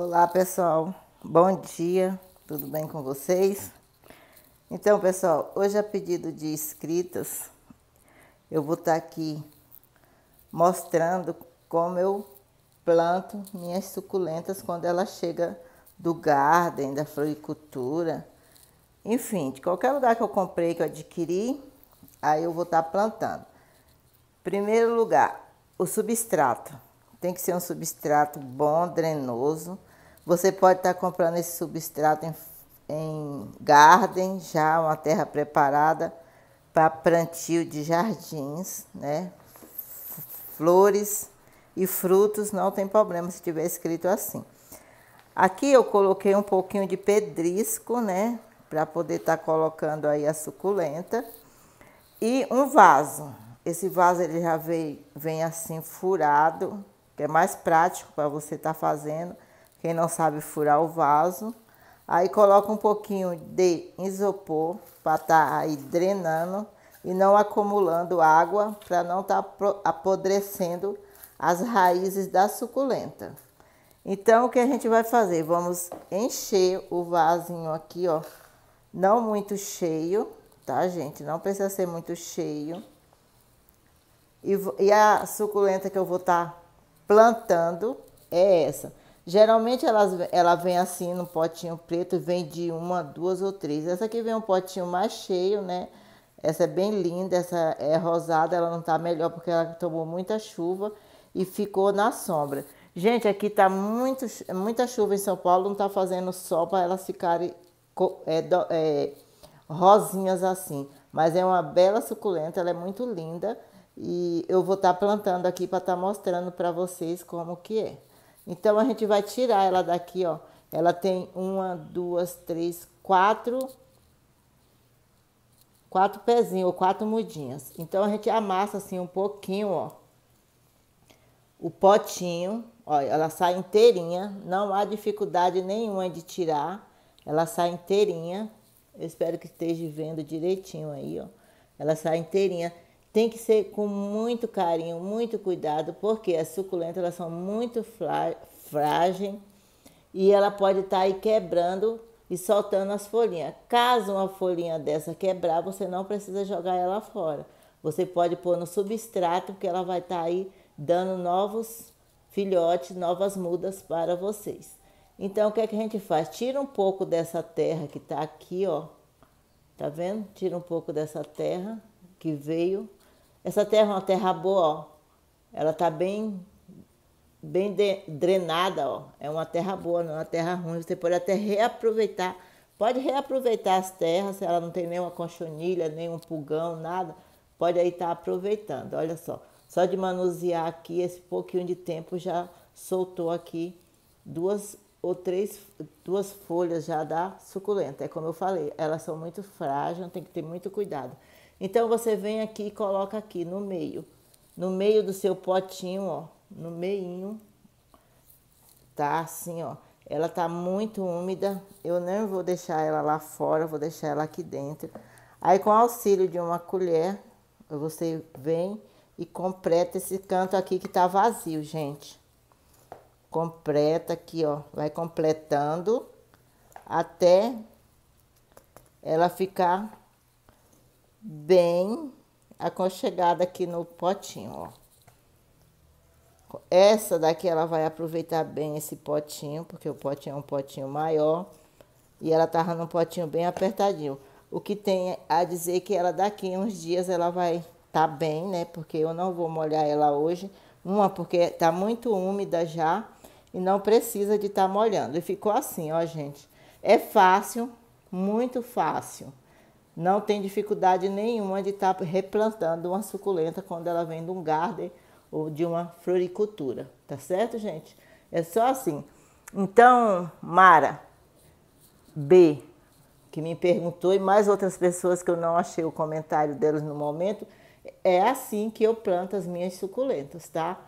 Olá pessoal, bom dia, tudo bem com vocês? Então pessoal, hoje a pedido de inscritas, eu vou estar tá aqui mostrando como eu planto minhas suculentas quando ela chega do garden, da floricultura, enfim, de qualquer lugar que eu comprei, que eu adquiri, aí eu vou estar tá plantando. Primeiro lugar, o substrato. Tem que ser um substrato bom, drenoso, você pode estar tá comprando esse substrato em, em garden, já uma terra preparada para plantio de jardins, né? Flores e frutos, não tem problema se tiver escrito assim. Aqui eu coloquei um pouquinho de pedrisco, né? Para poder estar tá colocando aí a suculenta. E um vaso. Esse vaso ele já vem, vem assim furado, que é mais prático para você estar tá fazendo quem não sabe furar o vaso. Aí coloca um pouquinho de isopor para estar tá aí drenando e não acumulando água para não estar tá apodrecendo as raízes da suculenta. Então o que a gente vai fazer? Vamos encher o vasinho aqui, ó, não muito cheio, tá, gente? Não precisa ser muito cheio. E, e a suculenta que eu vou estar tá plantando é essa. Geralmente elas, ela vem assim no potinho preto, vem de uma, duas ou três. Essa aqui vem um potinho mais cheio, né? Essa é bem linda, essa é rosada, ela não tá melhor porque ela tomou muita chuva e ficou na sombra. Gente, aqui tá muito, muita chuva em São Paulo, não tá fazendo sol para elas ficarem é, é, rosinhas assim. Mas é uma bela suculenta, ela é muito linda e eu vou estar tá plantando aqui para estar tá mostrando para vocês como que é. Então, a gente vai tirar ela daqui, ó. Ela tem uma, duas, três, quatro, quatro pezinhos ou quatro mudinhas. Então, a gente amassa assim um pouquinho, ó. O potinho, ó, ela sai inteirinha, não há dificuldade nenhuma de tirar. Ela sai inteirinha. Eu espero que esteja vendo direitinho aí, ó. Ela sai inteirinha tem que ser com muito carinho, muito cuidado, porque as suculentas elas são muito frágeis e ela pode estar tá aí quebrando e soltando as folhinhas. Caso uma folhinha dessa quebrar, você não precisa jogar ela fora. Você pode pôr no substrato, porque ela vai estar tá aí dando novos filhotes, novas mudas para vocês. Então, o que, é que a gente faz? Tira um pouco dessa terra que está aqui, ó. Tá vendo? Tira um pouco dessa terra que veio essa terra é uma terra boa, ó. Ela tá bem bem de, drenada, ó. É uma terra boa, não é uma terra ruim. Você pode até reaproveitar. Pode reaproveitar as terras, se ela não tem nenhuma conchonilha, nenhum pulgão, nada. Pode aí estar tá aproveitando. Olha só, só de manusear aqui esse pouquinho de tempo já soltou aqui duas ou três duas folhas já da suculenta. É como eu falei, elas são muito frágeis, tem que ter muito cuidado. Então você vem aqui e coloca aqui no meio, no meio do seu potinho, ó, no meio, tá assim, ó. Ela tá muito úmida, eu não vou deixar ela lá fora, vou deixar ela aqui dentro. Aí com auxílio de uma colher, você vem e completa esse canto aqui que tá vazio, gente. Completa aqui, ó, vai completando até ela ficar bem aconchegada aqui no potinho, ó. Essa daqui ela vai aproveitar bem esse potinho, porque o potinho é um potinho maior. E ela tava num potinho bem apertadinho. O que tem a dizer que ela daqui uns dias ela vai tá bem, né? Porque eu não vou molhar ela hoje. Uma, porque tá muito úmida já e não precisa de estar tá molhando. E ficou assim, ó, gente. É fácil, muito fácil não tem dificuldade nenhuma de estar tá replantando uma suculenta quando ela vem de um garden ou de uma floricultura, tá certo, gente? É só assim. Então, Mara B, que me perguntou e mais outras pessoas que eu não achei o comentário delas no momento, é assim que eu planto as minhas suculentas, tá?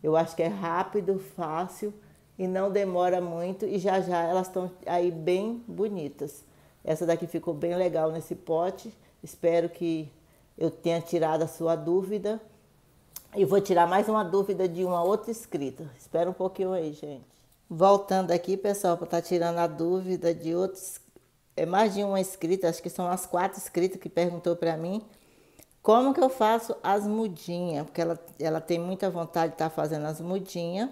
Eu acho que é rápido, fácil e não demora muito e já já elas estão aí bem bonitas. Essa daqui ficou bem legal nesse pote. Espero que eu tenha tirado a sua dúvida. E vou tirar mais uma dúvida de uma outra escrita. Espera um pouquinho aí, gente. Voltando aqui, pessoal, para estar tá tirando a dúvida de outros. É mais de uma escrita, acho que são as quatro escritas que perguntou para mim. Como que eu faço as mudinhas? Porque ela, ela tem muita vontade de estar tá fazendo as mudinhas.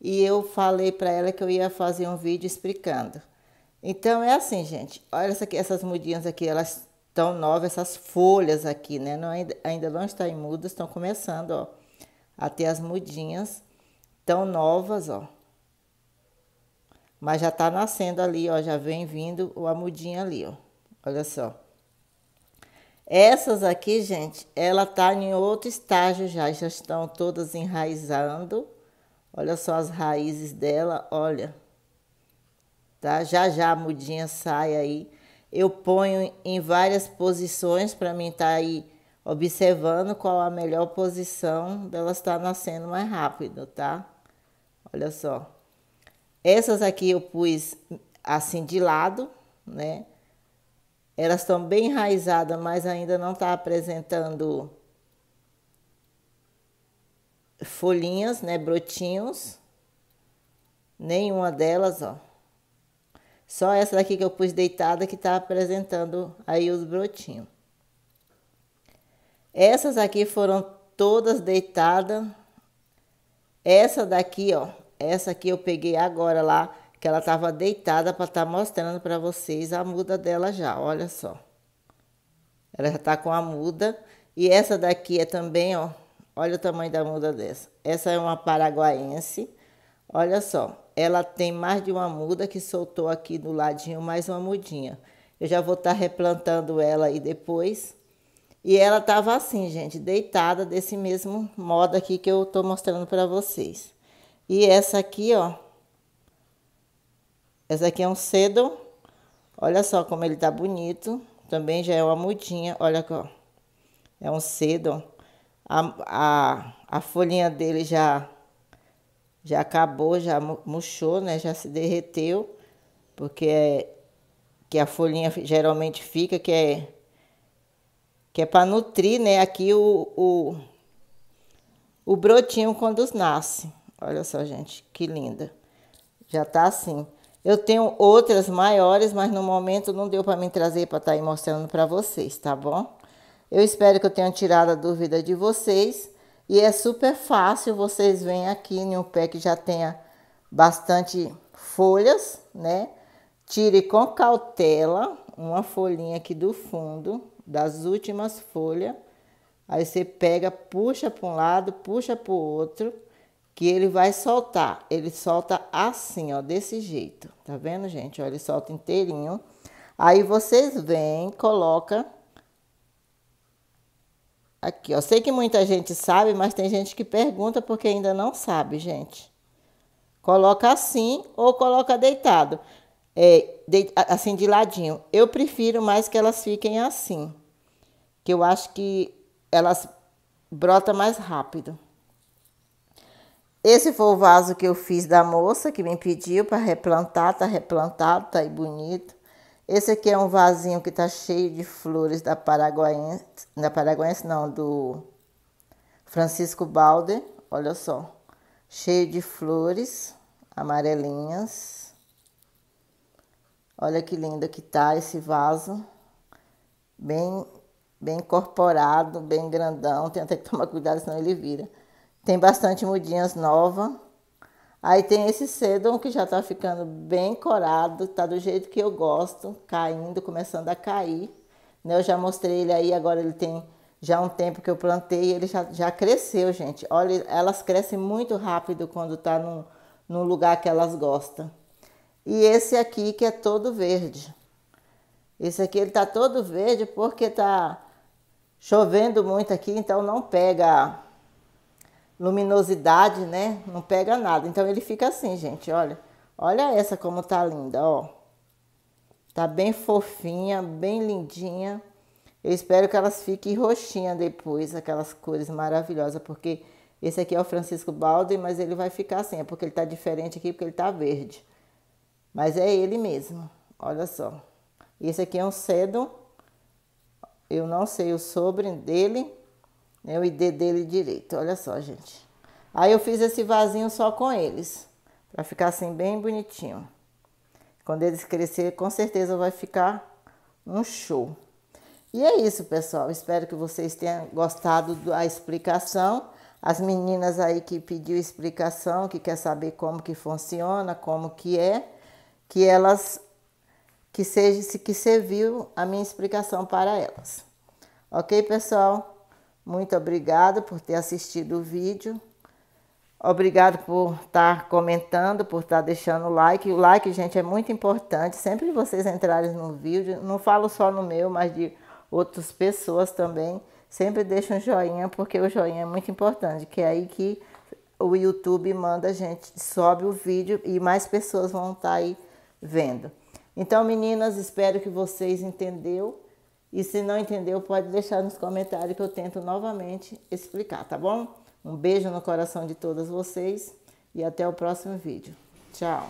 E eu falei para ela que eu ia fazer um vídeo explicando. Então é assim, gente. Olha essa aqui, essas mudinhas aqui, elas estão novas, essas folhas aqui, né? Não, ainda, é, ainda não está em muda, estão começando, ó. Até as mudinhas tão novas, ó. Mas já tá nascendo ali, ó, já vem vindo a mudinha ali, ó. Olha só. Essas aqui, gente, ela tá em outro estágio já, já estão todas enraizando. Olha só as raízes dela, olha tá? Já já a mudinha sai aí. Eu ponho em várias posições para mim estar tá aí observando qual a melhor posição dela estar tá nascendo mais rápido, tá? Olha só. Essas aqui eu pus assim de lado, né? Elas estão bem enraizadas, mas ainda não está apresentando folhinhas, né, brotinhos. Nenhuma delas, ó. Só essa daqui que eu pus deitada que está apresentando aí os brotinhos. Essas aqui foram todas deitadas. Essa daqui, ó, essa aqui eu peguei agora lá, que ela tava deitada para estar tá mostrando para vocês a muda dela já, olha só. Ela já tá com a muda. E essa daqui é também, ó, olha o tamanho da muda dessa. Essa é uma paraguaense, olha só ela tem mais de uma muda que soltou aqui do ladinho mais uma mudinha. Eu já vou estar tá replantando ela aí depois. E ela estava assim, gente, deitada desse mesmo modo aqui que eu estou mostrando para vocês. E essa aqui, ó. Essa aqui é um cedo. Olha só como ele tá bonito. Também já é uma mudinha. Olha aqui, ó. É um cedo. A, a, a folhinha dele já já acabou, já murchou, né? Já se derreteu, porque é que a folhinha geralmente fica, que é que é para nutrir, né? Aqui o, o o brotinho quando nasce. Olha só, gente, que linda. Já tá assim. Eu tenho outras maiores, mas no momento não deu para me trazer para estar tá aí mostrando para vocês, tá bom? Eu espero que eu tenha tirado a dúvida de vocês. E é super fácil, vocês vêm aqui em um pé que já tenha bastante folhas, né? Tire com cautela uma folhinha aqui do fundo, das últimas folhas. Aí você pega, puxa para um lado, puxa para o outro, que ele vai soltar. Ele solta assim, ó, desse jeito. Tá vendo, gente? Ó, ele solta inteirinho. Aí vocês vêm, coloca Aqui, ó. Sei que muita gente sabe, mas tem gente que pergunta porque ainda não sabe, gente. Coloca assim ou coloca deitado. É, de, assim de ladinho. Eu prefiro mais que elas fiquem assim. Que eu acho que elas brotam mais rápido. Esse foi o vaso que eu fiz da moça que me pediu para replantar, tá replantado, tá aí bonito. Esse aqui é um vasinho que está cheio de flores da Paraguaense, da Paraguaense não, do Francisco Balder, olha só, cheio de flores amarelinhas. Olha que lindo que tá esse vaso, bem bem incorporado, bem grandão, tem até que tomar cuidado senão ele vira. Tem bastante mudinhas nova Aí tem esse sedum que já está ficando bem corado, tá do jeito que eu gosto, caindo, começando a cair. Né? Eu já mostrei ele aí, agora ele tem já um tempo que eu plantei, ele já, já cresceu, gente. Olha, elas crescem muito rápido quando tá num, num lugar que elas gostam. E esse aqui que é todo verde. Esse aqui ele tá todo verde porque tá chovendo muito aqui, então não pega luminosidade, né? Não pega nada. Então ele fica assim, gente, olha. Olha essa como tá linda, ó. Tá bem fofinha, bem lindinha. Eu espero que elas fiquem roxinha depois, aquelas cores maravilhosas, porque esse aqui é o Francisco Balde, mas ele vai ficar assim, é porque ele tá diferente aqui, porque ele tá verde. Mas é ele mesmo, olha só. Esse aqui é um cedo, eu não sei o sobre dele, né, o ID dele direito. Olha só, gente. Aí eu fiz esse vasinho só com eles, para ficar assim bem bonitinho. Quando eles crescerem, com certeza vai ficar um show. E é isso, pessoal. Espero que vocês tenham gostado da explicação. As meninas aí que pediu explicação, que quer saber como que funciona, como que é, que elas que seja que serviu a minha explicação para elas. OK, pessoal? Muito obrigada por ter assistido o vídeo. Obrigado por estar comentando, por estar deixando o like. O like, gente, é muito importante. Sempre que vocês entrarem no vídeo, não falo só no meu, mas de outras pessoas também, sempre deixa um joinha, porque o joinha é muito importante, que é aí que o YouTube manda a gente, sobe o vídeo e mais pessoas vão estar aí vendo. Então, meninas, espero que vocês entenderam. E se não entendeu, pode deixar nos comentários que eu tento novamente explicar, tá bom? Um beijo no coração de todas vocês e até o próximo vídeo. Tchau!